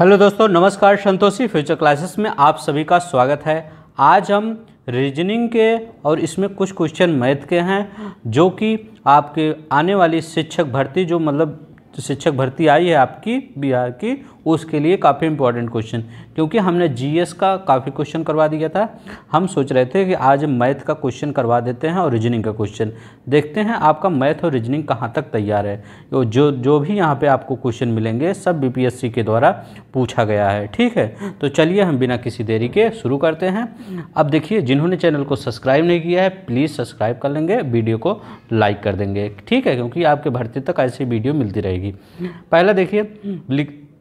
Hello दोस्तों नमस्कार Santoshi future classes में आप सभी का स्वागत है आज हम रीजनिंग के और इसमें कुछ क्वेश्चन मैथ के हैं जो कि आपके आने वाली शिक्षक भर्ती जो मतलब शिक्षक भर्ती आई है आपकी बिहार की उसके लिए काफ़ी इंपॉर्टेंट क्वेश्चन क्योंकि हमने जीएस का काफ़ी क्वेश्चन करवा दिया था हम सोच रहे थे कि आज मैथ का क्वेश्चन करवा देते हैं और रीजनिंग का क्वेश्चन देखते हैं आपका मैथ और रीजनिंग कहाँ तक तैयार है जो जो भी यहाँ पर आपको क्वेश्चन मिलेंगे सब बी के द्वारा पूछा गया है ठीक है तो चलिए हम बिना किसी देरी के शुरू करते हैं अब देखिए जिन्होंने चैनल को सब्सक्राइब नहीं किया है प्लीज़ सब्सक्राइब कर लेंगे वीडियो को लाइक कर देंगे ठीक है क्योंकि आपके भर्ती तक ऐसी वीडियो मिलती रहेगी पहला देखिए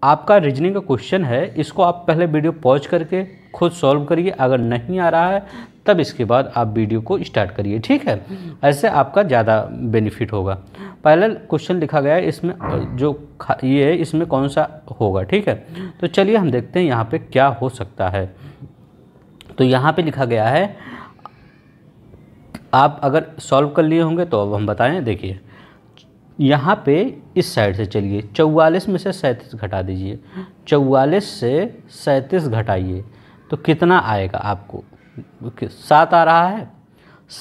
आपका रीजनिंग का क्वेश्चन है इसको आप पहले वीडियो पॉज करके खुद सॉल्व करिए अगर नहीं आ रहा है तब इसके बाद आप वीडियो को स्टार्ट करिए ठीक है ऐसे आपका ज़्यादा बेनिफिट होगा पहला क्वेश्चन लिखा गया है इसमें जो ये है इसमें कौन सा होगा ठीक है तो चलिए हम देखते हैं यहाँ पे क्या हो सकता है तो यहाँ पे लिखा गया है आप अगर सॉल्व कर लिए होंगे तो अब हम बताएं देखिए यहाँ पे इस साइड से चलिए चौवालीस में से सैंतीस घटा दीजिए चौवालीस से सैंतीस घटाइए तो कितना आएगा आपको सात आ रहा है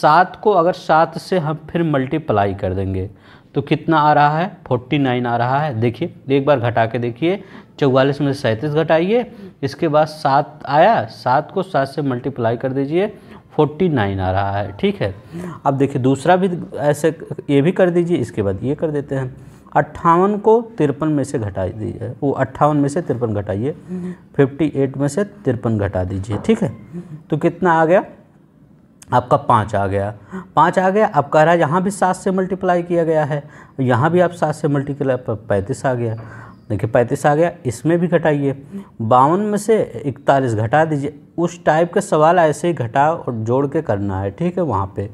सात को अगर सात से हम फिर मल्टीप्लाई कर देंगे तो कितना आ रहा है फोर्टी नाइन आ रहा है देखिए एक बार घटा के देखिए चौवालीस में से सैंतीस घटाइए इसके बाद सात आया सात को सात से मल्टीप्लाई कर दीजिए फोर्टी नाइन आ रहा है ठीक है अब देखिए दूसरा भी ऐसे ये भी कर दीजिए इसके बाद ये कर देते हैं अट्ठावन को तिरपन में से घटा दीजिए वो अट्ठावन में से तिरपन घटाइए फिफ्टी एट में से तिरपन घटा दीजिए ठीक है तो कितना आ गया आपका पाँच आ गया पाँच आ गया अब कह रहा है यहाँ भी सात से मल्टीप्लाई किया गया है यहाँ भी आप सात से मल्टीप्लाई पैंतीस आ गया देखिए पैंतीस आ गया इसमें भी घटाइए बावन में से इकतालीस घटा दीजिए उस टाइप के सवाल ऐसे ही घटा और जोड़ के करना है ठीक है वहाँ पे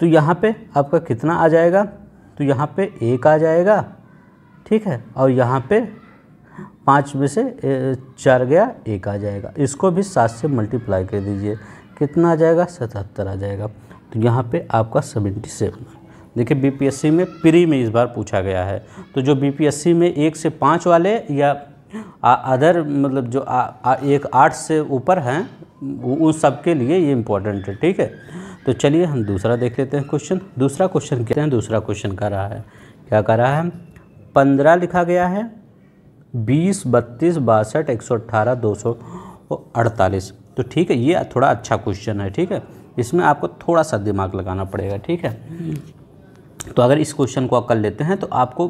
तो यहाँ पे आपका कितना आ जाएगा तो यहाँ पे एक आ जाएगा ठीक है और यहाँ पे पाँच में से चार गया एक आ जाएगा इसको भी सात से मल्टीप्लाई कर दीजिए कितना आ जाएगा सतहत्तर आ जाएगा तो यहाँ पर आपका सेवेंटी सेवन देखिए बीपीएससी में प्री में इस बार पूछा गया है तो जो बीपीएससी में एक से पाँच वाले या अदर मतलब जो आ, आ, एक आठ से ऊपर हैं उन सब के लिए ये इम्पोर्टेंट है ठीक है तो चलिए हम दूसरा देख लेते हैं क्वेश्चन दूसरा क्वेश्चन कहते हैं दूसरा क्वेश्चन कर रहा है क्या कर रहा है पंद्रह लिखा गया है बीस बत्तीस बासठ एक सौ अट्ठारह दो सौ अड़तालीस तो ठीक है ये थोड़ा अच्छा क्वेश्चन है ठीक है इसमें आपको थोड़ा सा दिमाग लगाना पड़ेगा ठीक है तो अगर इस क्वेश्चन को आप कर लेते हैं तो आपको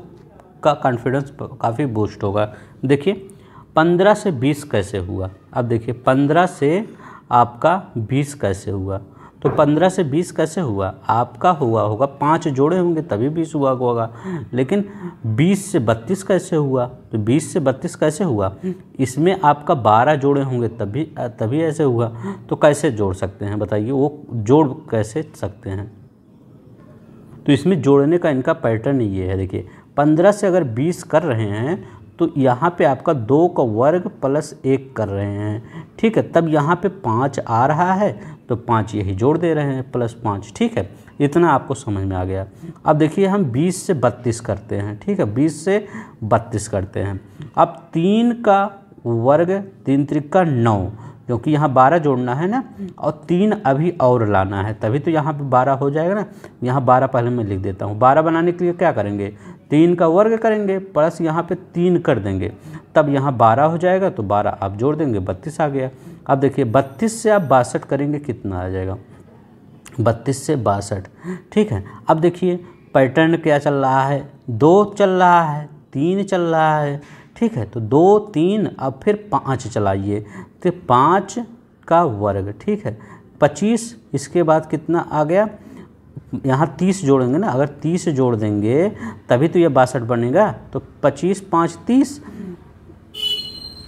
का कॉन्फिडेंस काफ़ी बूस्ट होगा देखिए पंद्रह से बीस कैसे हुआ अब देखिए पंद्रह से आपका बीस कैसे हुआ तो पंद्रह से बीस कैसे हुआ आपका हुआ होगा पाँच जोड़े होंगे तभी बीस हुआ होगा लेकिन बीस से बत्तीस कैसे हुआ तो बीस से बत्तीस कैसे हुआ इसमें आपका बारह जोड़े होंगे तभी तभी ऐसे हुआ तो कैसे जोड़ सकते हैं बताइए वो जोड़ कैसे सकते हैं तो इसमें जोड़ने का इनका पैटर्न ये है देखिए पंद्रह से अगर बीस कर रहे हैं तो यहाँ पे आपका दो का वर्ग प्लस एक कर रहे हैं ठीक है तब यहाँ पे पाँच आ रहा है तो पाँच यही जोड़ दे रहे हैं प्लस पाँच ठीक है इतना आपको समझ में आ गया अब देखिए हम बीस से बत्तीस करते हैं ठीक है बीस से बत्तीस करते हैं अब तीन का वर्ग तीन त्रिक का नौ क्योंकि यहाँ बारह जोड़ना है ना हम्म। और तीन अभी और लाना है तभी तो यहाँ पे बारह हो जाएगा ना यहाँ बारह पहले मैं लिख देता हूँ बारह बनाने के लिए क्या करेंगे तीन का वर्ग करेंगे प्लस यहाँ पे तीन कर देंगे तब यहाँ बारह हो जाएगा तो बारह आप जोड़ देंगे बत्तीस आ गया अब देखिए बत्तीस से आप बासठ करेंगे कितना आ जाएगा बत्तीस से बासठ ठीक है अब देखिए पैटर्न क्या चल रहा है दो चल रहा है तीन चल रहा है ठीक है तो दो तीन अब फिर पाँच चलाइए तो पाँच का वर्ग ठीक है पच्चीस इसके बाद कितना आ गया यहाँ तीस जोड़ेंगे ना अगर तीस जोड़ देंगे तभी तो ये बासठ बनेगा तो पच्चीस पाँच तीस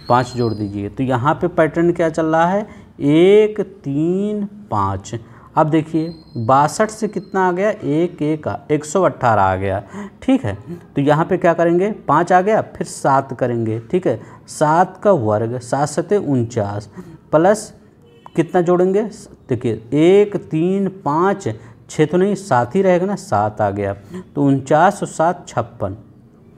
पाँच जोड़ दीजिए तो यहाँ पे पैटर्न क्या चल रहा है एक तीन पाँच अब देखिए बासठ से कितना आ गया एक एक का एक सौ अट्ठारह आ गया ठीक है तो यहाँ पे क्या करेंगे पाँच आ गया फिर सात करेंगे ठीक है सात का वर्ग सात सत्य उनचास प्लस कितना जोड़ेंगे देखिए एक तीन पाँच छः तो नहीं सात ही रहेगा ना सात आ गया तो उनचास और सात छप्पन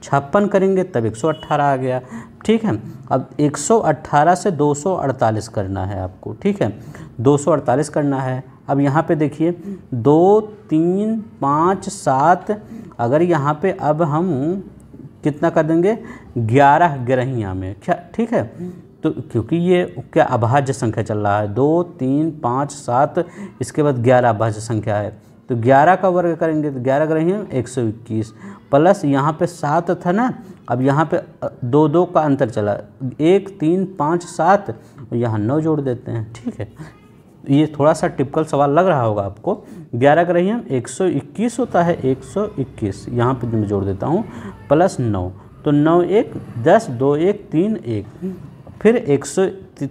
छप्पन करेंगे तब एक आ गया ठीक है अब 118 से 248 करना है आपको ठीक है 248 करना है अब यहाँ पे देखिए दो तीन पाँच सात अगर यहाँ पे अब हम कितना कर देंगे ग्यारह ग्रहियाँ में क्या ठीक है तो क्योंकि ये क्या अभाज्य संख्या चल रहा है दो तीन पाँच सात इसके बाद ग्यारह अभाज्य संख्या है तो ग्यारह का वर्ग करेंगे तो ग्यारह ग्रहियाँ एक सौ इक्कीस प्लस यहाँ पे सात था ना अब यहाँ पे दो दो का अंतर चला एक तीन पाँच सात यहाँ नौ जोड़ देते हैं ठीक है ये थोड़ा सा टिपिकल सवाल लग रहा होगा आपको ग्यारह का हम एक सौ इक्कीस होता है एक सौ इक्कीस यहाँ पर मैं जोड़ देता हूँ प्लस नौ तो नौ एक दस दो एक तीन एक फिर एक सौ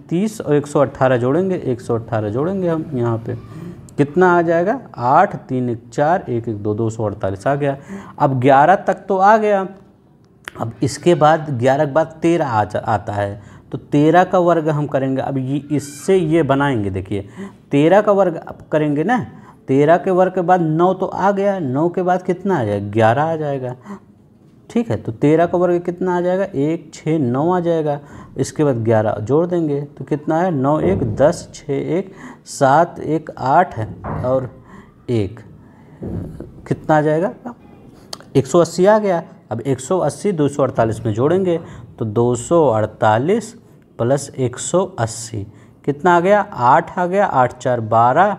तीस और एक सौ अट्ठारह जोड़ेंगे एक सौ अट्ठारह जोड़ेंगे हम यहाँ पे कितना आ जाएगा आठ तीन एक चार एक एक दो दो सौ अड़तालीस आ गया अब ग्यारह तक तो आ गया अब इसके बाद ग्यारह के बाद तेरह आ आता है तो तेरह का वर्ग हम करेंगे अब ये इससे ये बनाएंगे देखिए तेरह का वर्ग अब करेंगे ना तेरह के वर्ग के बाद नौ तो आ गया नौ के बाद कितना आ जाएगा ग्यारह आ जाएगा ठीक है तो तेरह का वर्ग कितना आ जाएगा एक छः नौ आ जाएगा इसके बाद ग्यारह जोड़ देंगे तो कितना है नौ एक दस छः एक सात एक आठ है और एक कितना आ जाएगा एक सौ अस्सी आ गया अब एक सौ अस्सी दो सौ अड़तालीस में जोड़ेंगे तो दो सौ अड़तालीस प्लस एक सौ अस्सी कितना आ गया आठ आ गया आठ चार बारह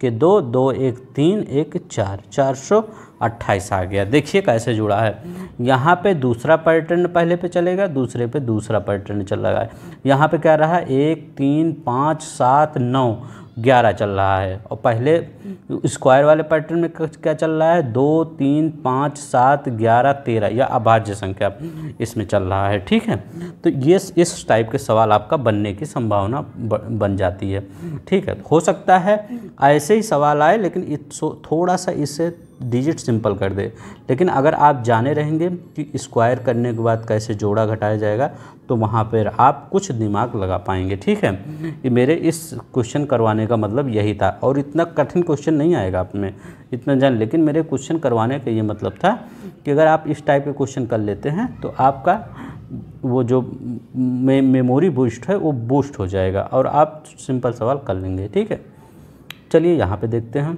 के दो दो एक तीन एक चार चार सौ अट्ठाईस आ गया देखिए कैसे जुड़ा है यहाँ पे दूसरा पैटर्न पहले पे चलेगा दूसरे पे दूसरा पैटर्न चल रहा है यहाँ पे क्या रहा है एक तीन पाँच सात नौ ग्यारह चल रहा है और पहले स्क्वायर वाले पैटर्न में क्या चल रहा है दो तीन पाँच सात ग्यारह तेरह या अभाज्य संख्या इसमें चल रहा है ठीक है तो ये इस टाइप के सवाल आपका बनने की संभावना बन जाती है ठीक है हो सकता है ऐसे ही सवाल आए लेकिन थोड़ा सा इससे डिजिट सिंपल कर दे लेकिन अगर आप जाने रहेंगे कि स्क्वायर करने के बाद कैसे जोड़ा घटाया जाएगा तो वहाँ पर आप कुछ दिमाग लगा पाएंगे ठीक है ये मेरे इस क्वेश्चन करवाने का मतलब यही था और इतना कठिन क्वेश्चन नहीं आएगा आप में इतना जान लेकिन मेरे क्वेश्चन करवाने का ये मतलब था कि अगर आप इस टाइप के क्वेश्चन कर लेते हैं तो आपका वो जो मे मेमोरी बूस्ट है वो बूस्ट हो जाएगा और आप सिंपल सवाल कर लेंगे ठीक है चलिए यहाँ पे देखते हैं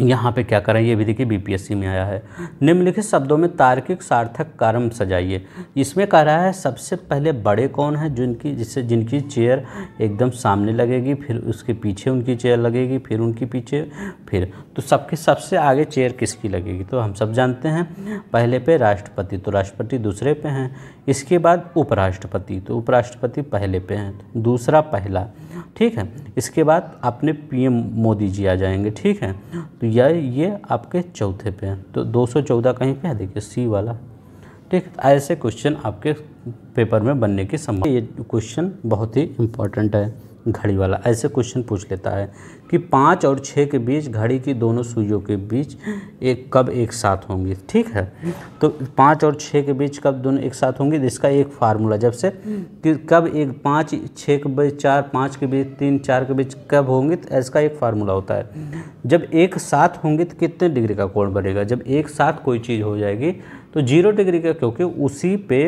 यहाँ पे क्या करें ये भी देखिए बीपीएससी में आया है निम्नलिखित शब्दों में तार्किक सार्थक कर्म सजाइए इसमें कह रहा है सबसे पहले बड़े कौन है जिनकी जिससे जिनकी चेयर एकदम सामने लगेगी फिर उसके पीछे उनकी चेयर लगेगी फिर उनके पीछे फिर तो सबके सबसे आगे चेयर किसकी लगेगी तो हम सब जानते हैं पहले पे राष्ट्रपति तो राष्ट्रपति दूसरे पे हैं इसके बाद उपराष्ट्रपति तो उपराष्ट्रपति पहले पे हैं दूसरा पहला ठीक है इसके बाद अपने पीएम मोदी जी आ जाएंगे ठीक है तो यह ये आपके चौथे पे हैं तो 214 कहीं पे है देखिए सी वाला ठीक ऐसे क्वेश्चन आपके पेपर में बनने की संभावना ये क्वेश्चन बहुत ही इम्पोर्टेंट है घड़ी वाला ऐसे क्वेश्चन पूछ लेता है कि पाँच और छः के बीच घड़ी की दोनों सुइयों के बीच एक कब एक साथ होंगी ठीक है तो पाँच और छः के बीच कब दोनों एक साथ होंगी तो इसका एक फार्मूला जब से कि कब एक पाँच छः के बीच चार पाँच के बीच तीन चार के बीच कब होंगी तो इसका एक फार्मूला होता है जब एक साथ होंगी तो कितने डिग्री का कोण बनेगा जब एक साथ कोई चीज़ हो जाएगी तो जीरो डिग्री का क्योंकि उसी पे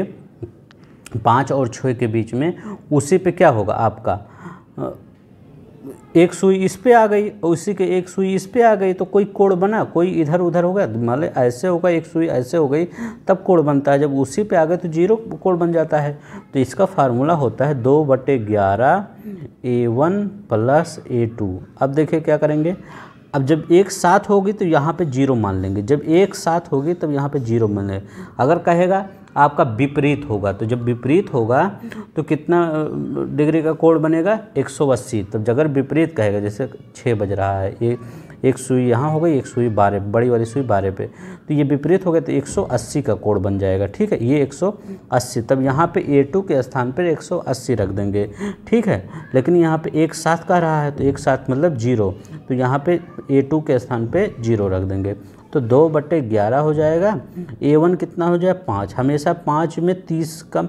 पाँच और छः के बीच में उसी पे क्या होगा आपका हाँ। एक सुई इस पे आ गई और उसी के एक सुई इस पे आ गई तो कोई कोड बना कोई इधर उधर हो गया तो मान ऐसे होगा एक सुई ऐसे हो गई तब कोड बनता है जब उसी पे आ गए तो जीरो कोड बन जाता है तो इसका फार्मूला होता है दो बटे ग्यारह A one plus A two अब देखिए क्या करेंगे अब जब एक साथ होगी तो यहाँ पे जीरो मान लेंगे जब एक साथ होगी तब यहाँ पे जीरो मान लेंगे अगर कहेगा आपका विपरीत होगा तो जब विपरीत होगा तो कितना डिग्री का कोण बनेगा 180 तब तो विपरीत कहेगा जैसे छः बज रहा है ये एक सुई यहाँ हो गई एक सुई बारह बड़ी वाली सुई बारह पे तो ये विपरीत हो गया तो 180 का कोण बन जाएगा ठीक है ये 180 तब यहाँ पे A2 के स्थान पर 180 रख देंगे ठीक है लेकिन यहाँ पे एक साथ कह रहा है तो एक साथ मतलब जीरो तो यहाँ पे A2 के स्थान पे जीरो रख देंगे तो दो बट्टे ग्यारह हो जाएगा ए वन कितना हो जाए पाँच हमेशा पाँच में तीस का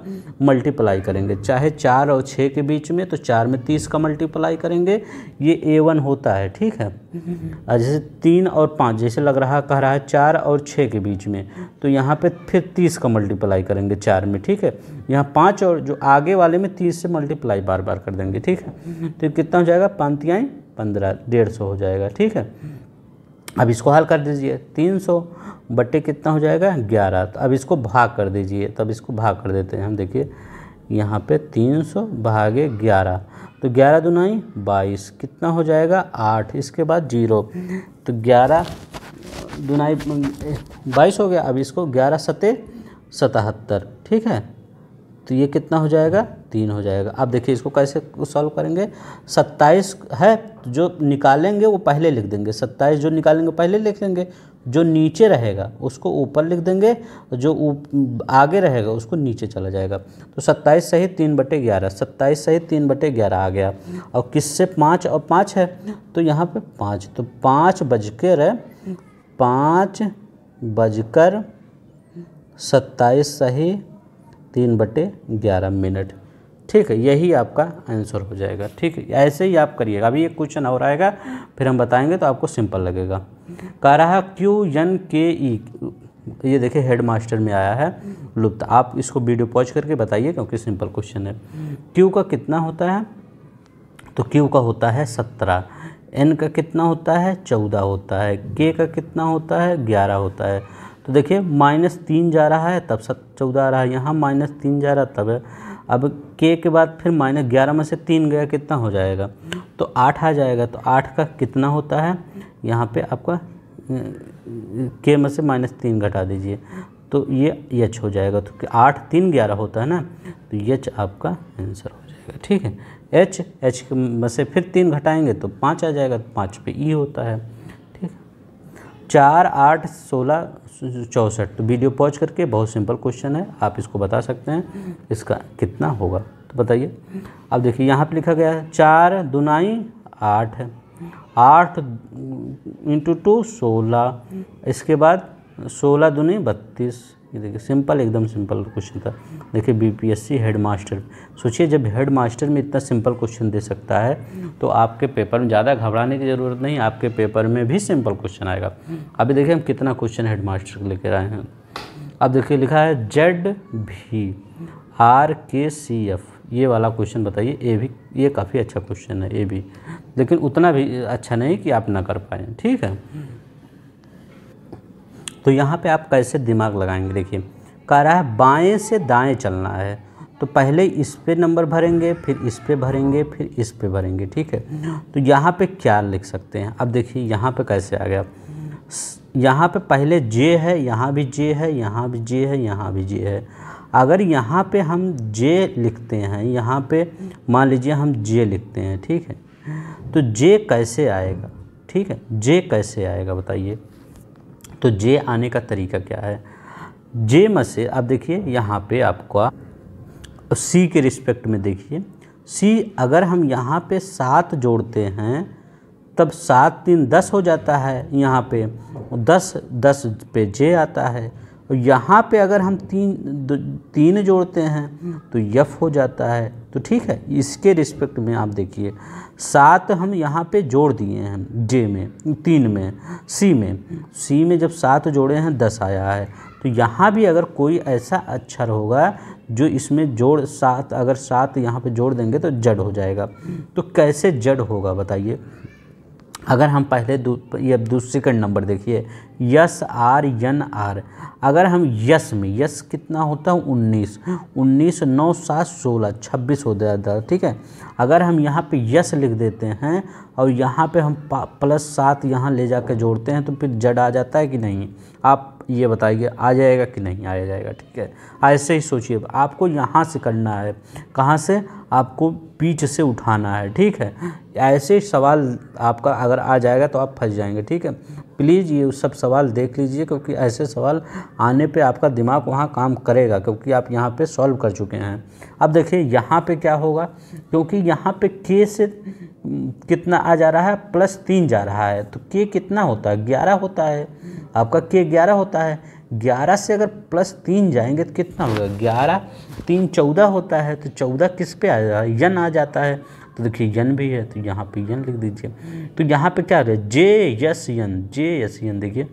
मल्टीप्लाई करेंगे चाहे चार और छः के बीच में तो चार में तीस का मल्टीप्लाई करेंगे ये ए वन होता है ठीक है जैसे तीन और पाँच जैसे लग रहा कह रहा है चार और छः के बीच में तो यहाँ पर फिर तीस का मल्टीप्लाई करेंगे चार में ठीक है यहाँ पाँच और जो आगे वाले में तीस से मल्टीप्लाई बार बार कर देंगे ठीक है तो कितना हो जाएगा पंतियाँ पंद्रह डेढ़ सौ हो जाएगा ठीक है अब इसको हल कर दीजिए तीन सौ बट्टे कितना हो जाएगा ग्यारह तो अब इसको भाग कर दीजिए तब तो इसको भाग कर देते हैं हम देखिए यहाँ पे तीन सौ भागे ग्यारह तो ग्यारह दुनाई बाईस कितना हो जाएगा आठ इसके बाद जीरो तो ग्यारह दुनाई बाईस हो गया अब इसको ग्यारह सते सतहत्तर ठीक है तो ये कितना हो जाएगा तीन हो जाएगा अब देखिए इसको कैसे सॉल्व करेंगे सत्ताईस है जो निकालेंगे वो पहले लिख देंगे सत्ताईस जो निकालेंगे पहले लिख देंगे जो नीचे रहेगा उसको ऊपर लिख देंगे जो आगे रहेगा उसको नीचे चला जाएगा तो सत्ताईस सही तीन बटे ग्यारह सत्ताईस सही तीन बटे ग्यारह आ गया और किससे पाँच और पाँच है तो यहाँ पे पाँच तो पाँच बजकर पाँच बजकर सत्ताईस सही तीन बटे ग्यारह मिनट ठीक है यही आपका आंसर हो जाएगा ठीक है ऐसे ही आप करिएगा अभी एक क्वेश्चन और आएगा फिर हम बताएंगे तो आपको सिंपल लगेगा कह रहा है क्यू एन के ई ये देखिए हेड मास्टर में आया है लुप्त आप इसको वीडियो पॉज करके बताइए क्योंकि सिंपल क्वेश्चन है क्यू का कितना होता है तो क्यू का होता है सत्रह एन का कितना होता है चौदह होता है के का कितना होता है ग्यारह होता है तो देखिए माइनस तीन जा रहा है तब सत चौदह आ रहा है यहाँ माइनस तीन जा रहा है तब है अब के के बाद फिर माइनस ग्यारह में से तीन गया कितना हो जाएगा तो आठ आ जाएगा तो आठ का कितना होता है यहाँ पे आपका के में से माइनस तीन घटा दीजिए तो ये यच हो जाएगा तो आठ तीन ग्यारह होता है ना तो यच आपका आंसर हो जाएगा ठीक है एच एच में से फिर तीन घटाएंगे तो पाँच आ जाएगा तो पाँच पे ई होता है चार आठ सोलह चौंसठ तो वीडियो पॉज करके बहुत सिंपल क्वेश्चन है आप इसको बता सकते हैं इसका कितना होगा तो बताइए अब देखिए यहाँ पे लिखा गया है चार दुनाई आठ आठ इंटू टू सोलह इसके बाद सोलह दुनी बत्तीस ये देखिए सिंपल एकदम सिंपल क्वेश्चन था देखिए बीपीएससी हेडमास्टर सोचिए जब हेडमास्टर में इतना सिंपल क्वेश्चन दे सकता है तो आपके पेपर में ज़्यादा घबराने की ज़रूरत नहीं आपके पेपर में भी सिंपल क्वेश्चन आएगा अभी देखिए हम कितना क्वेश्चन हेड मास्टर लेकर आए हैं अब देखिए लिखा है जेड भी आर के सी एफ ये वाला क्वेश्चन बताइए ए भी ये काफ़ी अच्छा क्वेश्चन है ए भी लेकिन उतना भी अच्छा नहीं कि आप ना कर पाएँ ठीक है तो यहाँ पे आप कैसे दिमाग लगाएंगे देखिए कह रहा है बाएँ से दाएँ चलना है तो पहले इस पे नंबर भरेंगे फिर इस पे भरेंगे फिर इस पे भरेंगे ठीक है तो यहाँ पे क्या लिख सकते हैं अब देखिए यहाँ पे कैसे आ गया यहाँ पे पहले जे है यहाँ भी जे है यहाँ भी जे है यहाँ भी जे है अगर यहाँ पर हम जे लिखते हैं यहाँ पर मान लीजिए हम जे लिखते हैं ठीक है तो जे कैसे आएगा ठीक है जे कैसे आएगा बताइए तो जे आने का तरीका क्या है जे में से आप देखिए यहाँ पे आपका सी के रिस्पेक्ट में देखिए सी अगर हम यहाँ पे सात जोड़ते हैं तब सात तीन दस हो जाता है यहाँ पे दस दस पे जे आता है और यहाँ पे अगर हम तीन तीन जोड़ते हैं तो यफ हो जाता है तो ठीक है इसके रिस्पेक्ट में आप देखिए सात हम यहाँ पे जोड़ दिए हैं जे में तीन में सी में सी में जब सात जोड़े हैं दस आया है तो यहाँ भी अगर कोई ऐसा अक्षर होगा जो इसमें जोड़ सात अगर सात यहाँ पे जोड़ देंगे तो जड हो जाएगा तो कैसे जड होगा बताइए अगर हम पहले दू, ये दूसरे सेकेंड नंबर देखिए यस आर यन आर अगर हम यस में यस कितना होता है उन्नीस उन्नीस नौ सात सोलह छब्बीस हो जाता है ठीक है अगर हम यहाँ पे यस लिख देते हैं और यहाँ पे हम प्लस सात यहाँ ले जा जोड़ते हैं तो फिर जड आ जाता है कि नहीं आप ये बताइए आ जाएगा कि नहीं आया जाएगा ठीक है ऐसे ही सोचिए आपको यहाँ से करना है कहाँ से आपको बीच से उठाना है ठीक है ऐसे सवाल आपका अगर आ जाएगा तो आप फंस जाएंगे ठीक है प्लीज़ ये सब सवाल देख लीजिए क्योंकि ऐसे सवाल आने पे आपका दिमाग वहाँ काम करेगा क्योंकि आप यहाँ पे सॉल्व कर चुके हैं अब देखिए यहाँ पे क्या होगा क्योंकि यहाँ पे के से कितना आ जा रहा है प्लस तीन जा रहा है तो के कितना होता है ग्यारह होता है आपका के ग्यारह होता है ग्यारह से अगर प्लस तीन जाएंगे तो कितना होगा ग्यारह तीन चौदह होता है तो चौदह किस पे आ रहा है यन आ जाता है तो देखिए यन भी है तो यहाँ पे यन लिख दीजिए तो यहाँ पे क्या है जे यस यन जे यस यन देखिए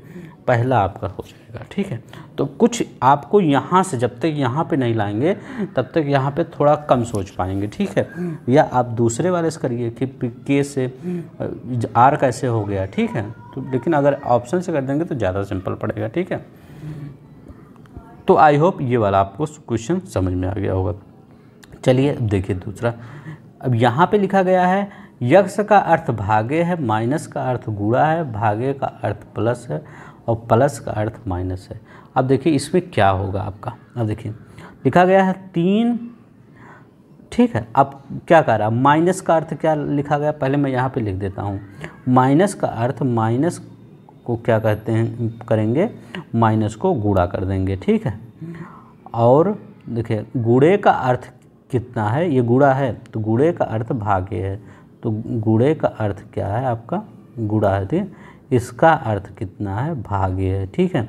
पहला आपका हो जाएगा ठीक है तो कुछ आपको यहाँ से जब तक यहाँ पे नहीं लाएंगे तब तक यहाँ पे थोड़ा कम सोच पाएंगे ठीक है या आप दूसरे वाले से करिए कि के से आर कैसे हो गया ठीक है तो लेकिन अगर ऑप्शन से कर देंगे तो ज़्यादा सिंपल पड़ेगा ठीक है तो आई होप ये वाला आपको क्वेश्चन समझ में आ गया होगा चलिए अब देखिए दूसरा अब यहाँ पर लिखा गया है यक्ष का अर्थ भागे है माइनस का अर्थ गुड़ा है भागे का अर्थ प्लस है और प्लस का अर्थ माइनस है अब देखिए इसमें क्या होगा आपका अब देखिए लिखा गया है तीन ठीक है अब क्या कह रहा है माइनस का अर्थ क्या लिखा गया पहले मैं यहाँ पे लिख देता हूँ माइनस का अर्थ माइनस को क्या कहते हैं करेंगे माइनस को गुड़ा कर देंगे ठीक है और देखिए गुड़े का अर्थ कितना है ये गुड़ा है तो गुड़े का अर्थ भाग्य है तो गुड़े का अर्थ क्या है आपका गुड़ा है ठीक इसका अर्थ कितना है भागे है ठीक है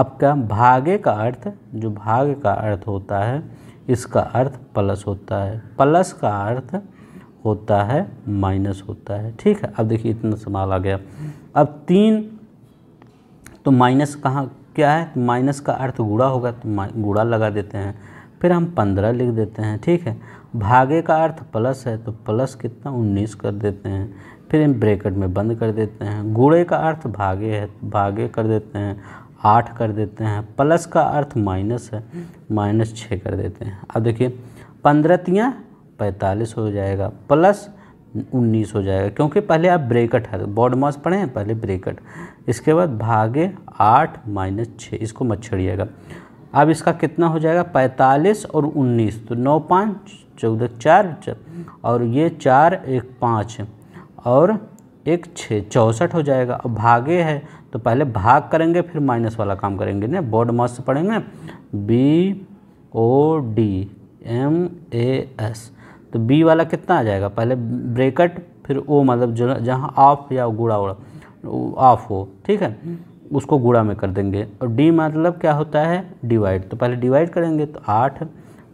अब क्या भागे का अर्थ जो भाग का अर्थ होता है इसका अर्थ प्लस होता है प्लस का अर्थ होता है माइनस होता है ठीक है अब देखिए इतना सवाल आ गया अब तीन तो माइनस कहाँ क्या है तो माइनस का अर्थ गुड़ा होगा तो गुड़ा लगा देते हैं फिर हम पंद्रह लिख देते हैं ठीक है भागे का अर्थ प्लस है तो प्लस कितना उन्नीस कर देते हैं फिर इन ब्रेकेट में बंद कर देते हैं गुड़े का अर्थ भागे है भागे कर देते हैं आठ कर देते हैं प्लस का अर्थ माइनस है माइनस छः कर देते हैं अब देखिए तिया पैंतालीस हो जाएगा प्लस उन्नीस हो जाएगा क्योंकि पहले आप ब्रेकट हर बॉड मॉस पढ़े हैं पहले ब्रेकट इसके बाद भागे आठ माइनस छः इसको मत छड़िएगा अब इसका कितना हो जाएगा पैंतालीस और उन्नीस तो नौ पाँच चौदह चार और ये चार एक पाँच और एक छः चौंसठ हो जाएगा अब भागे है तो पहले भाग करेंगे फिर माइनस वाला काम करेंगे ना बोर्ड मस्त से पढ़ेंगे B O D M A S तो बी वाला कितना आ जाएगा पहले ब्रेकट फिर ओ मतलब जो जहाँ ऑफ या गुड़ा उड़ा ऑफ हो ठीक है उसको गुड़ा में कर देंगे और डी मतलब क्या होता है डिवाइड तो पहले डिवाइड करेंगे तो आठ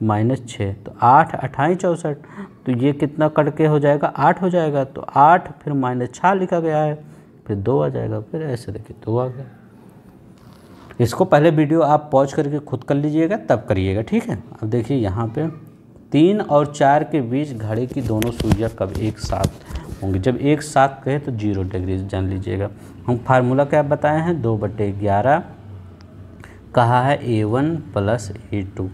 माइनस छः तो आठ अट्ठाईस चौंसठ तो ये कितना कट के हो जाएगा आठ हो जाएगा तो आठ फिर माइनस छः लिखा गया है फिर दो आ जाएगा फिर ऐसे देखिए दो आ गया इसको पहले वीडियो आप पॉज करके खुद कर लीजिएगा तब करिएगा ठीक है अब देखिए यहाँ पे तीन और चार के बीच घड़े की दोनों सूर्या कब एक साथ होंगी जब एक साथ कहे तो जीरो डिग्री जान लीजिएगा हम फार्मूला क्या बताए हैं दो बटे ग्यारह कहा है A one plus A two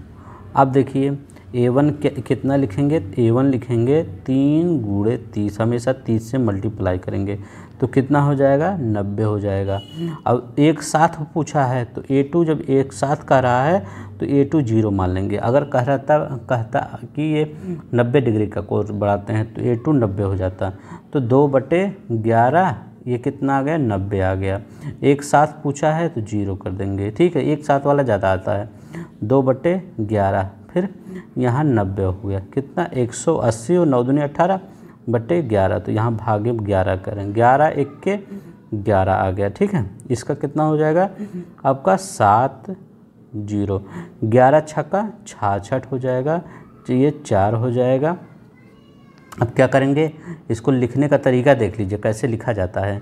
अब देखिए ए वन कितना लिखेंगे ए वन लिखेंगे तीन गुड़े तीस हमेशा तीस से मल्टीप्लाई करेंगे तो कितना हो जाएगा नब्बे हो जाएगा अब एक साथ पूछा है तो ए टू जब एक साथ कह रहा है तो ए टू जीरो मान लेंगे अगर कह रहा था कहता कि ये नब्बे डिग्री का कोर्स बढ़ाते हैं तो ए टू नब्बे हो जाता तो दो बटे ग्यारह ये कितना आ गया नब्बे आ गया एक साथ पूछा है तो जीरो कर देंगे ठीक है एक साथ वाला ज़्यादा आता है दो बटे ग्यारह फिर यहाँ नब्बे हो गया कितना एक सौ अस्सी और नौ दुनिया अठारह बटे ग्यारह तो यहाँ भाग्य ग्यारह करें ग्यारह एक के ग्यारह आ गया ठीक है इसका कितना हो जाएगा आपका सात जीरो ग्यारह छक्का छाछठ हो जाएगा तो ये चार हो जाएगा अब क्या करेंगे इसको लिखने का तरीका देख लीजिए कैसे लिखा जाता है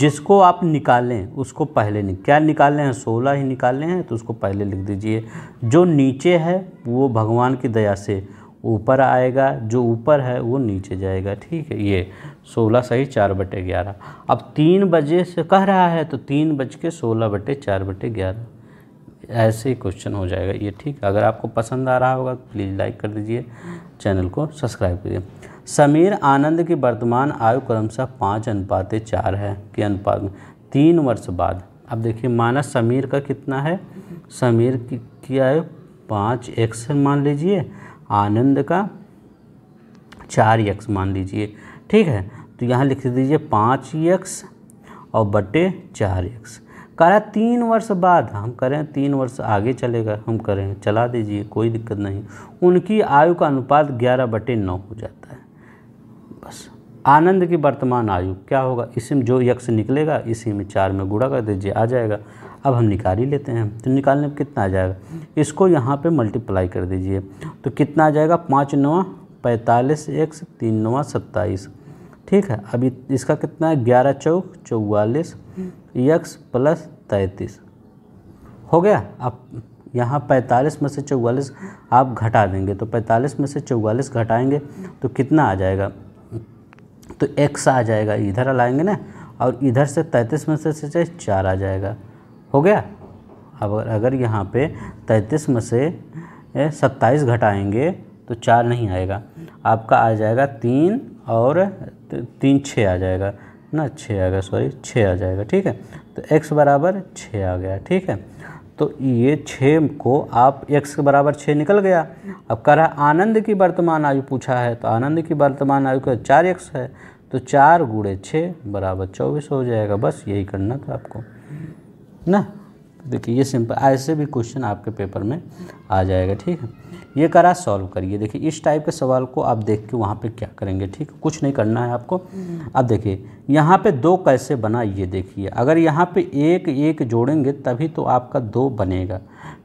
जिसको आप निकालें उसको पहले नहीं क्या निकालने हैं सोलह ही निकालने हैं तो उसको पहले लिख दीजिए जो नीचे है वो भगवान की दया से ऊपर आएगा जो ऊपर है वो नीचे जाएगा ठीक है ये सोलह सही चार बटे ग्यारह अब तीन बजे से कह रहा है तो तीन बज के सोलह बटे चार बटे ग्यारह ऐसे ही क्वेश्चन हो जाएगा ये ठीक अगर आपको पसंद आ रहा होगा तो प्लीज़ लाइक कर दीजिए चैनल को सब्सक्राइब करिए समीर आनंद की वर्तमान आयु क्रमशः पाँच अनुपात चार है के अनुपात में तीन वर्ष बाद अब देखिए माना समीर का कितना है समीर की, की आयु पाँच एक्स मान लीजिए आनंद का चार एक्स मान लीजिए ठीक है तो यहाँ लिख दीजिए पाँच एक्स और बटे चार एक्स करा तीन वर्ष बाद हम करें तीन वर्ष आगे चलेगा हम करें चला दीजिए कोई दिक्कत नहीं उनकी आयु का अनुपात ग्यारह बटे नौ हो जाता है बस आनंद की वर्तमान आयु क्या होगा इसी में जो यक्ष निकलेगा इसी में चार में गुड़ा कर दीजिए आ जाएगा अब हम निकाल ही लेते हैं तो निकालने में कितना आ जाएगा इसको यहाँ पे मल्टीप्लाई कर दीजिए तो कितना आ जाएगा पाँच नवा पैंतालीस एक्स तीन नवा सत्ताईस ठीक है अभी इसका कितना है ग्यारह चौक चौवालीस यक्स प्लस तैंतीस हो गया अब यहाँ 45 में से 44 आप घटा देंगे तो 45 में से 44 घटाएंगे तो कितना आ जाएगा तो एक्स आ जाएगा इधर लाएंगे ना और इधर से तैंतीस में से से चार आ जाएगा हो गया अब अगर यहाँ पे तैंतीस में से सत्ताईस घटाएंगे तो चार नहीं आएगा आपका आ जाएगा तीन और तीन छः आ जाएगा ना छः आ गया सॉरी छः आ जाएगा ठीक है तो एक्स बराबर छः आ गया ठीक है तो ये छः को आप एक्स के बराबर छः निकल गया अब कह रहा आनंद की वर्तमान आयु पूछा है तो आनंद की वर्तमान आयु का चार एक्स है तो चार गुड़े छः बराबर चौबीस हो जाएगा बस यही करना था आपको ना तो देखिए ये सिंपल ऐसे भी क्वेश्चन आपके पेपर में आ जाएगा ठीक है ये करा सॉल्व करिए देखिए इस टाइप के सवाल को आप देख के वहाँ पे क्या करेंगे ठीक कुछ नहीं करना है आपको हम्म। अब देखिए यहाँ पे दो कैसे बना ये देखिए अगर यहाँ पे एक एक जोड़ेंगे तभी तो आपका दो बनेगा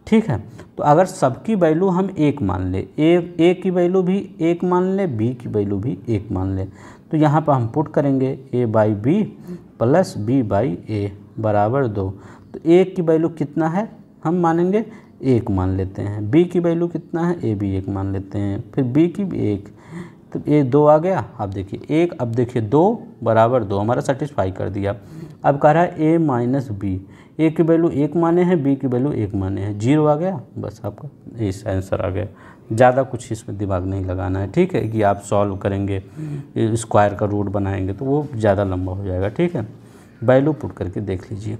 ठीक है तो अगर सबकी वैल्यू हम एक मान लें ए ए की वैल्यू भी एक मान लें बी की वैल्यू भी एक मान लें तो यहाँ पर हम पुट करेंगे A by B hmm. Plus B by A बराबर दो तो ए की वैल्यू कितना है हम मानेंगे एक मान लेते हैं बी की वैल्यू कितना है ए भी एक मान लेते हैं फिर बी की भी एक तो ए दो आ गया आप देखिए एक अब देखिए दो बराबर दो हमारा सेटिस्फाई कर दिया अब कह रहा है ए माइनस बी ए की वैल्यू एक माने हैं बी की वैल्यू एक माने हैं जीरो आ गया बस आपका इस आंसर आ गया ज़्यादा कुछ इसमें दिमाग नहीं लगाना है ठीक है कि आप सॉल्व करेंगे स्क्वायर का रूट बनाएंगे तो वो ज़्यादा लंबा हो जाएगा ठीक है वैल्यू पुट करके देख लीजिए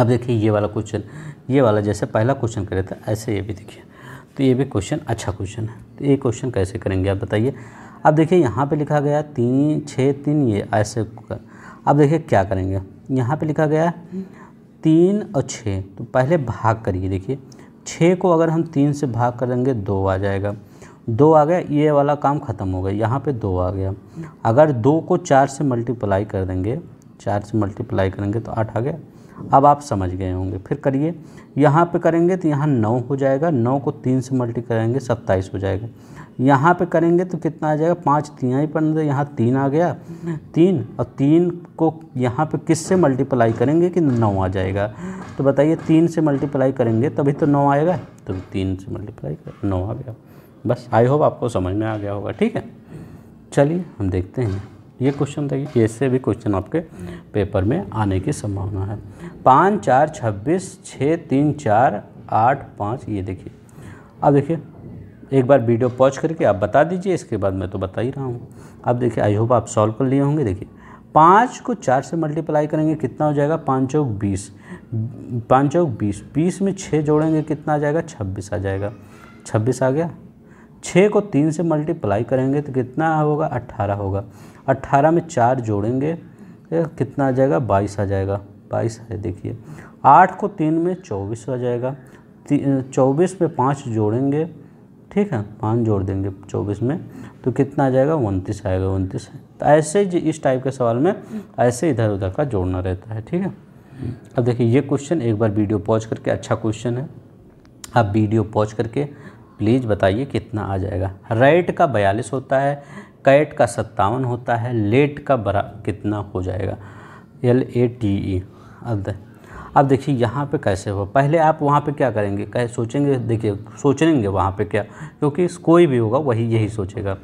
अब देखिए ये वाला क्वेश्चन ये वाला जैसे पहला क्वेश्चन करे था ऐसे ये भी देखिए तो ये भी क्वेश्चन अच्छा क्वेश्चन है तो ये क्वेश्चन कैसे करेंगे आप बताइए अब देखिए यहाँ पे लिखा गया तीन छः तीन ये ऐसे अब देखिए क्या करेंगे यहाँ पे लिखा गया तीन और छः तो पहले भाग करिए देखिए छः को अगर हम तीन से भाग करेंगे दो आ जाएगा दो आ गया ये वाला काम ख़त्म हो गया यहाँ पे दो आ गया अगर दो को चार से मल्टीप्लाई कर देंगे चार से मल्टीप्लाई करेंगे तो आठ आ गया अब आप समझ गए होंगे फिर करिए यहाँ पे करेंगे तो यहाँ नौ हो जाएगा नौ को तीन से मल्टी करेंगे सत्ताईस हो जाएगा यहाँ पे करेंगे तो कितना आ जाएगा पाँच तिहाई पंद्रह यहाँ तीन आ गया तीन और तीन को यहाँ पे किस से मल्टीप्लाई करेंगे कि नौ आ जाएगा तो बताइए तीन से मल्टीप्लाई करेंगे तभी तो नौ आएगा तो तीन से मल्टीप्लाई कर नौ आ गया बस आई होप आपको समझ में आ गया होगा ठीक है चलिए हम देखते हैं ये क्वेश्चन देखिए ऐसे भी क्वेश्चन आपके पेपर में आने की संभावना है पाँच चार छब्बीस छः तीन चार आठ पाँच ये देखिए अब देखिए एक बार वीडियो पॉज करके आप बता दीजिए इसके बाद मैं तो बता ही रहा हूँ अब देखिए आई होप आप सॉल्व कर लिए होंगे देखिए पाँच को चार से मल्टीप्लाई करेंगे कितना हो जाएगा पाँच चौक बीस पाँच चौक बीस बीस में छः जोड़ेंगे कितना आ जाएगा छब्बीस आ जाएगा छब्बीस आ गया छः को तीन से मल्टीप्लाई करेंगे तो कितना होगा अट्ठारह होगा अट्ठारह में चार जोड़ेंगे तो कितना आ जाएगा बाईस आ जाएगा बाईस है देखिए आठ को तीन में चौबीस आ जाएगा चौबीस में पाँच जोड़ेंगे ठीक है पाँच जोड़ देंगे चौबीस में तो कितना आ जाएगा उनतीस आएगा उनतीस तो ऐसे जी इस टाइप के सवाल में ऐसे इधर उधर का जोड़ना रहता है ठीक है अब देखिए ये क्वेश्चन एक बार वीडियो पॉज करके अच्छा क्वेश्चन है आप वीडियो पॉज करके प्लीज़ बताइए कितना आ जाएगा राइट का बयालीस होता है कैट का सत्तावन होता है लेट का बरा कितना हो जाएगा एल ए टी ई अब अब देखिए यहाँ पे कैसे हो पहले आप वहाँ पे क्या करेंगे कैसे सोचेंगे देखिए सोचेंगे वहाँ पे क्या क्योंकि कोई भी होगा वही यही सोचेगा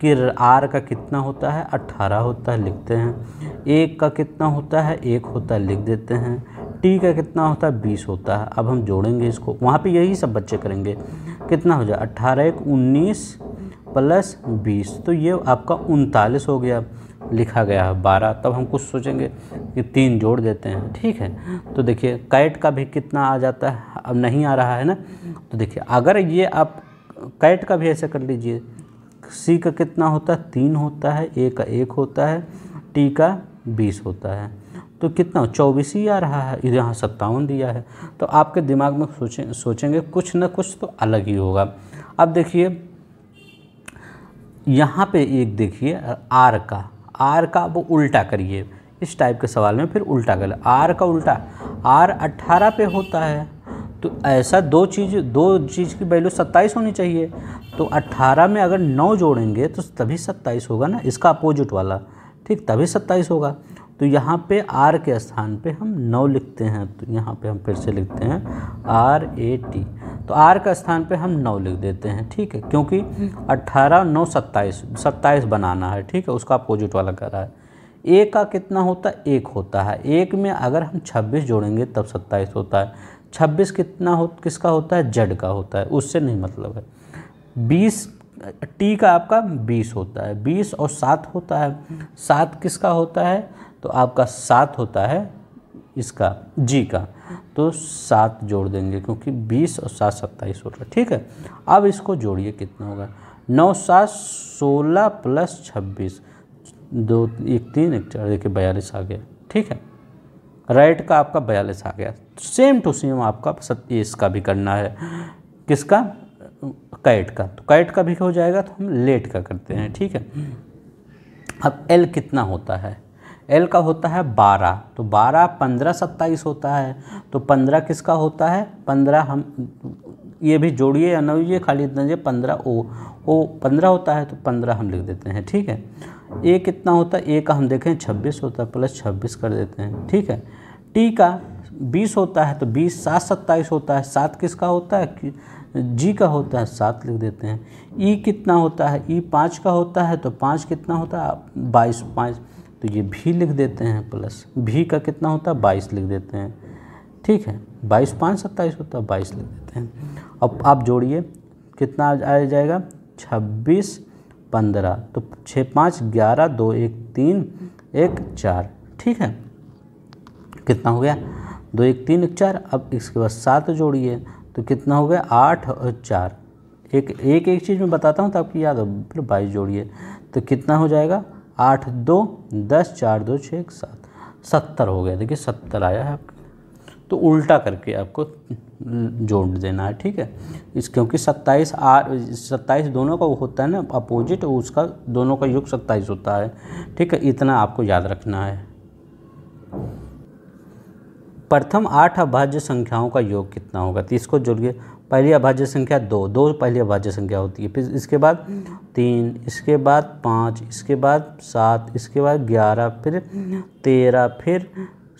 कि आर का कितना होता है अट्ठारह होता है लिखते हैं एक का कितना होता है एक होता है लिख देते हैं टी का कितना होता है बीस होता है अब हम जोड़ेंगे इसको वहाँ पे यही सब बच्चे करेंगे कितना हो जाए अट्ठारह एक उन्नीस प्लस बीस तो ये आपका उनतालीस हो गया लिखा गया है बारह तब हम कुछ सोचेंगे कि तीन जोड़ देते हैं ठीक है तो देखिए कैट का भी कितना आ जाता है अब नहीं आ रहा है ना तो देखिए अगर ये आप कैट का भी ऐसा कर लीजिए सी का कितना होता है तीन होता है ए का एक होता है टी का बीस होता है तो कितना चौबीस ही आ रहा है यहाँ सत्तावन दिया है तो आपके दिमाग में सोचें सोचेंगे कुछ ना कुछ तो अलग ही होगा अब देखिए यहाँ पे एक देखिए आर का आर का वो उल्टा करिए इस टाइप के सवाल में फिर उल्टा कर आर का उल्टा आर अट्ठारह पे होता है तो ऐसा दो चीज़ दो चीज़ की वैल्यू सत्ताईस होनी चाहिए तो अट्ठारह में अगर नौ जोड़ेंगे तो तभी सत्ताईस होगा ना इसका अपोजिट वाला ठीक तभी सत्ताईस होगा तो यहाँ पे आर के स्थान पे हम नौ लिखते हैं तो यहाँ पे हम फिर से लिखते हैं आर ए टी तो आर का स्थान पे हम नौ लिख देते हैं ठीक है क्योंकि अट्ठारह नौ सत्ताईस सत्ताईस बनाना है ठीक है उसका अपोजिट वाला कर रहा है ए का कितना होता है एक होता है एक में अगर हम छब्बीस जोड़ेंगे तब सत्ताईस होता है छब्बीस कितना हो किसका होता है जड का होता है उससे नहीं मतलब है बीस टी का आपका बीस होता है बीस और सात होता है सात किसका होता है तो आपका सात होता है इसका जी का तो सात जोड़ देंगे क्योंकि बीस और सात सत्ताईस हो रहा है ठीक है अब इसको जोड़िए कितना होगा नौ सात सोलह प्लस छब्बीस दो एक तीन एक चार देखिए बयालीस आ गया ठीक है राइट का आपका बयालीस आ गया सेम टू सेम आपका इसका भी करना है किसका कैट का तो कैट का भी हो जाएगा तो हम लेट का करते हैं ठीक है अब एल कितना होता है एल का होता है बारह तो बारह पंद्रह सत्ताईस होता है तो पंद्रह किसका होता है पंद्रह हम ये भी जोड़िए या न खाली इतना जो पंद्रह ओ ओ पंद्रह होता है तो पंद्रह हम लिख देते हैं ठीक है ए कितना होता है ए का हम देखें छब्बीस होता है प्लस छब्बीस कर देते हैं ठीक है टी का बीस होता है तो बीस सात सत्ताईस होता है सात किसका होता है जी का होता है सात लिख देते हैं ई कितना होता है ई पाँच का होता है तो पाँच कितना होता है बाईस पाँच तो ये भी लिख देते हैं प्लस भी का कितना होता है बाईस लिख देते हैं ठीक है बाईस पाँच सत्ताईस होता है बाईस लिख देते हैं अब आप जोड़िए कितना आ जाएगा छब्बीस पंद्रह तो छः पाँच ग्यारह दो एक तीन एक चार ठीक है कितना हो गया दो एक तीन एक चार अब इसके बाद सात जोड़िए तो कितना हो गया आठ और चार एक एक एक चीज़ में बताता हूँ तो आपकी याद हो फिर बाईस जोड़िए तो कितना हो जाएगा आठ दो दस चार दो छः एक सात सत्तर हो गया देखिए सत्तर आया है तो उल्टा करके आपको जोड़ देना है ठीक है इस क्योंकि सत्ताईस आठ सत्ताईस दोनों का वो होता है ना अपोजिट उसका दोनों का योग सत्ताईस होता है ठीक है इतना आपको याद रखना है प्रथम आठ अभाज्य संख्याओं का योग कितना होगा तो इसको जोड़िए पहली अभाज्य संख्या दो दो पहली अभाज्य संख्या होती है फिर इसके बाद तीन इसके बाद पाँच इसके बाद सात इसके बाद ग्यारह फिर तेरह फिर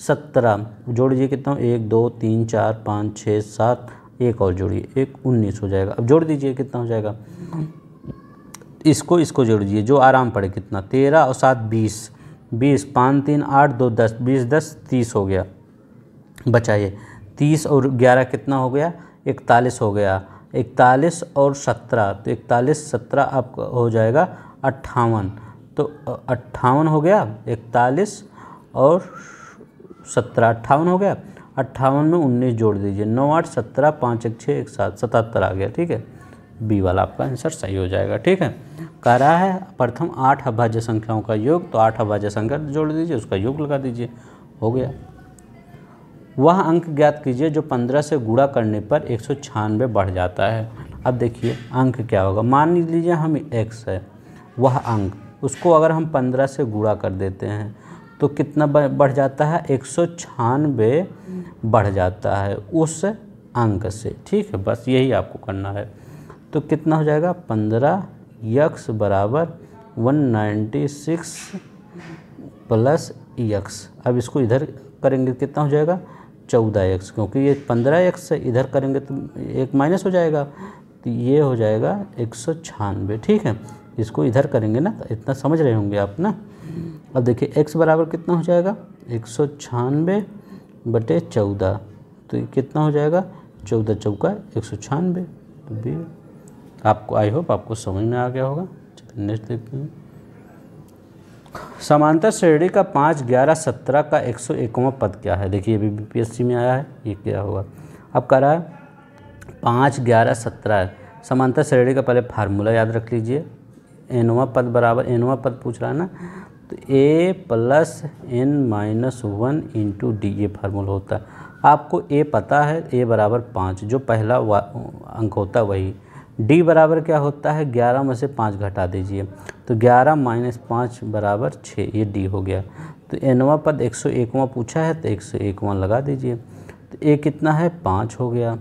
सत्रह जोड़ लीजिए कितना एक दो तीन चार पाँच छः सात एक और जोड़िए एक उन्नीस हो जाएगा अब जोड़ दीजिए कितना हो जाएगा इसको इसको जोड़ दीजिए जो आराम पड़े कितना तेरह और सात बीस बीस पाँच तीन आठ दो दस बीस दस तीस हो गया बचाइए तीस और ग्यारह कितना हो गया इकतालीस हो गया इकतालीस और सत्रह तो इकतालीस सत्रह आपका हो जाएगा अट्ठावन तो अट्ठावन हो गया इकतालीस और सत्रह अट्ठावन हो गया अट्ठावन में उन्नीस जोड़ दीजिए नौ आठ सत्रह पाँच एक छः एक सात सतहत्तर आ गया ठीक है बी वाला आपका आंसर सही हो जाएगा ठीक है कह रहा है प्रथम आठ अभाज्य संख्याओं का योग तो आठ अभाज्य संख्या जोड़ दीजिए उसका योग लगा दीजिए हो गया वह अंक ज्ञात कीजिए जो पंद्रह से गुणा करने पर एक सौ बढ़ जाता है अब देखिए अंक क्या होगा मान लीजिए हम x है वह अंक उसको अगर हम पंद्रह से गुणा कर देते हैं तो कितना बढ़ जाता है एक सौ बढ़ जाता है उस अंक से ठीक है बस यही आपको करना है तो कितना हो जाएगा पंद्रह यक्स बराबर one ninety six plus x अब इसको इधर करेंगे कितना हो जाएगा चौदह एक्स क्योंकि ये पंद्रह एक्स से इधर करेंगे तो एक माइनस हो जाएगा तो ये हो जाएगा एक सौ छानबे ठीक है इसको इधर करेंगे ना तो इतना समझ रहे होंगे आप ना अब देखिए एक्स बराबर कितना हो जाएगा एक सौ छानबे बटे चौदह तो कितना हो जाएगा चौदह चौका एक सौ छियानवे तो भी आपको आई होप आपको समझ में आ गया होगा नेक्स्ट देखते हैं समांतर श्रेणी का पाँच ग्यारह सत्रह का एक सौ एकवा पद क्या है देखिए अभी बीपीएससी में आया है ये क्या होगा अब कह रहा है पाँच ग्यारह सत्रह समांतर श्रेणी का पहले फार्मूला याद रख लीजिए एनवा पद बराबर एनवा पद पूछ रहा है ना तो A plus N minus one into D ये फार्मूला होता है आपको ए पता है ए बराबर पाँच जो पहला अंक होता है वही डी बराबर क्या होता है ग्यारह में से पाँच घटा दीजिए तो ग्यारह माइनस पाँच बराबर छः ये डी हो गया तो एनवा पद एक सौ एकवा पूछा है तो एक सौ एकवा लगा दीजिए तो ए कितना है पाँच हो गया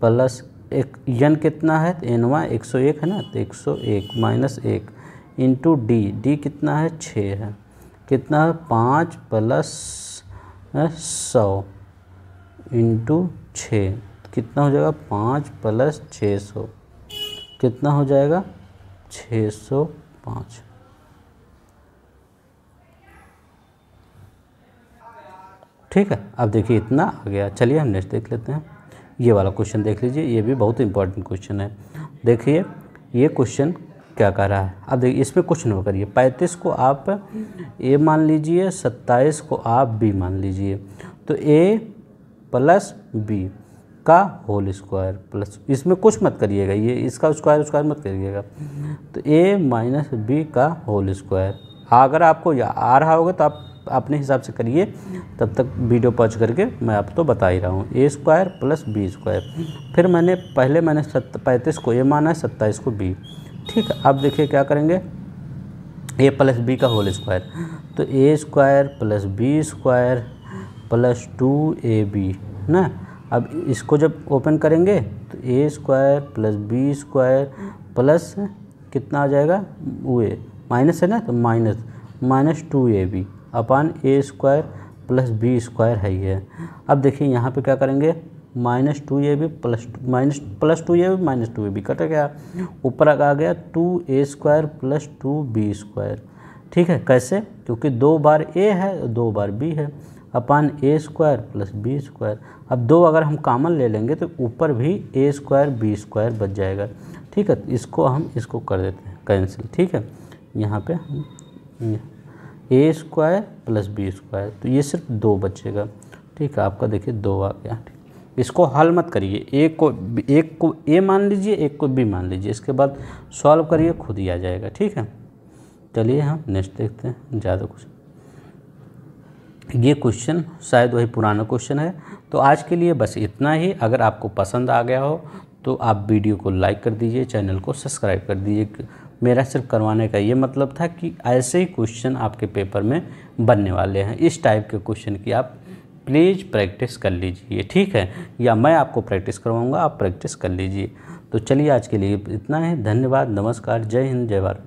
प्लस एक यन कितना है तो एनवा एक सौ एक है ना तो एक सौ एक माइनस एक इंटू डी डी कितना है छः है कितना है पाँच प्लस सौ इंटू छः कितना हो जाएगा पाँच प्लस छः सौ कितना हो जाएगा छः सौ पाँच ठीक है अब देखिए इतना आ गया चलिए हम नेक्स्ट देख लेते हैं ये वाला क्वेश्चन देख लीजिए ये भी बहुत इंपॉर्टेंट क्वेश्चन है देखिए ये क्वेश्चन क्या कह रहा है अब देखिए इसमें कुछ न करिए पैंतीस को आप ए मान लीजिए सत्ताईस को आप बी मान लीजिए तो ए प्लस बी का होल स्क्वायर प्लस इसमें कुछ मत करिएगा ये इसका स्क्वायर स्क्वायर मत करिएगा तो ए माइनस बी का होल स्क्वायर अगर आपको या आ रहा होगा तो आप अपने हिसाब से करिए तब तक वीडियो पॉज करके मैं आपको तो बता ही रहा हूँ A square plus B square फिर मैंने पहले मैंने पैंतीस को ए माना है सत्ताईस को बी ठीक है अब देखिए क्या करेंगे ए प्लस बी का होल स्क्वायर तो A square plus B square plus two A B ना अब इसको जब ओपन करेंगे तो A square plus B square plus कितना आ जाएगा वो ए माइनस है ना तो minus minus two A B upon A square plus B square है ये अब देखिए यहाँ पे क्या करेंगे minus two A B plus minus plus two A B minus two A B cut गया ऊपर आ गया two A square plus two B square ठीक है कैसे क्योंकि दो बार ए है दो बार बी है upon A square plus B square अब दो अगर हम कामन ले लेंगे तो ऊपर भी ए स्क्वायर बी स्क्वायर बच जाएगा ठीक है तो इसको हम इसको कर देते हैं कैंसिल ठीक है यहाँ पे हम A square plus B square तो ये सिर्फ दो बचेगा ठीक है आपका देखिए दो आ गया इसको हल मत करिए एक को एक को ए मान लीजिए एक को बी मान लीजिए इसके बाद सॉल्व करिए खुद ही आ जाएगा ठीक है चलिए हम नेक्स्ट देखते हैं ज़्यादा कुछ ये क्वेश्चन शायद वही पुराना क्वेश्चन है तो आज के लिए बस इतना ही अगर आपको पसंद आ गया हो तो आप वीडियो को लाइक कर दीजिए चैनल को सब्सक्राइब कर दीजिए मेरा सिर्फ करवाने का ये मतलब था कि ऐसे ही क्वेश्चन आपके पेपर में बनने वाले हैं इस टाइप के क्वेश्चन की आप प्लीज़ प्रैक्टिस कर लीजिए ठीक है या मैं आपको प्रैक्टिस करवाऊँगा आप प्रैक्टिस कर लीजिए तो चलिए आज के लिए इतना है धन्यवाद नमस्कार जय हिंद जय भारत